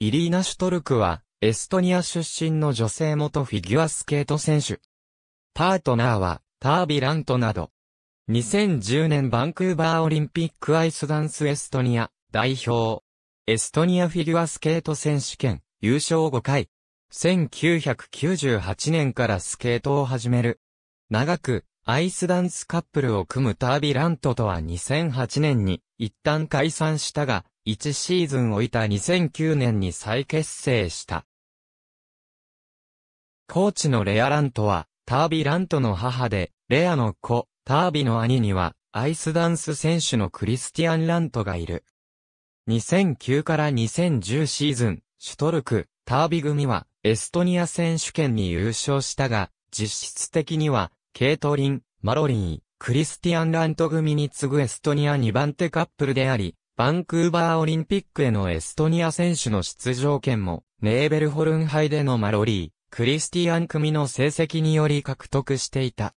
イリーナ・シュトルクは、エストニア出身の女性元フィギュアスケート選手。パートナーは、タービラントなど。2010年バンクーバーオリンピックアイスダンスエストニア代表。エストニアフィギュアスケート選手権優勝5回。1998年からスケートを始める。長く、アイスダンスカップルを組むタービラントとは2008年に一旦解散したが、1シーズンをいた2009年に再結成した。コーチのレアラントは、タービラントの母で、レアの子、タービの兄には、アイスダンス選手のクリスティアン・ラントがいる。2009から2010シーズン、シュトルク、タービ組は、エストニア選手権に優勝したが、実質的には、ケイトリン、マロリー、クリスティアン・ラント組に次ぐエストニア2番手カップルであり、バンクーバーオリンピックへのエストニア選手の出場権も、ネーベルホルン杯でのマロリー、クリスティアン組の成績により獲得していた。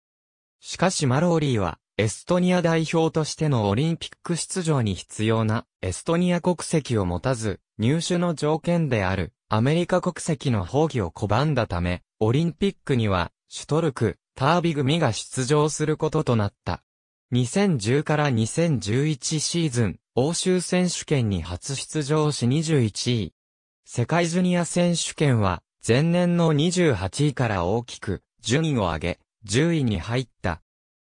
しかしマローリーは、エストニア代表としてのオリンピック出場に必要なエストニア国籍を持たず、入手の条件であるアメリカ国籍の放棄を拒んだため、オリンピックにはシュトルク、タービ組が出場することとなった。2010から2011シーズン、欧州選手権に初出場し21位。世界ジュニア選手権は、前年の28位から大きく、順位を上げ、10位に入った。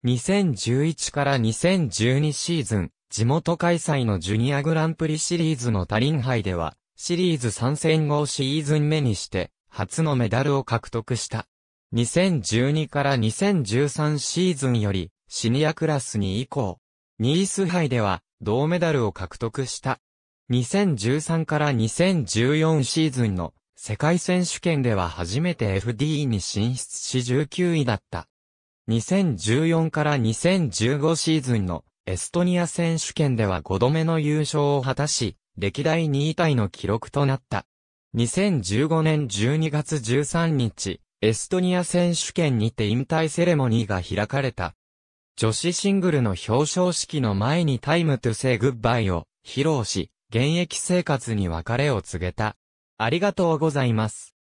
2011から2012シーズン、地元開催のジュニアグランプリシリーズのタリン杯では、シリーズ参戦後シーズン目にして、初のメダルを獲得した。2012から2013シーズンより、シニアクラスに以降、ニース杯では、銅メダルを獲得した。2013から2014シーズンの世界選手権では初めて FD に進出し19位だった。2014から2015シーズンのエストニア選手権では5度目の優勝を果たし、歴代2位タイの記録となった。2015年12月13日、エストニア選手権にて引退セレモニーが開かれた。女子シングルの表彰式の前にタイムトゥセイグッバイを披露し、現役生活に別れを告げた。ありがとうございます。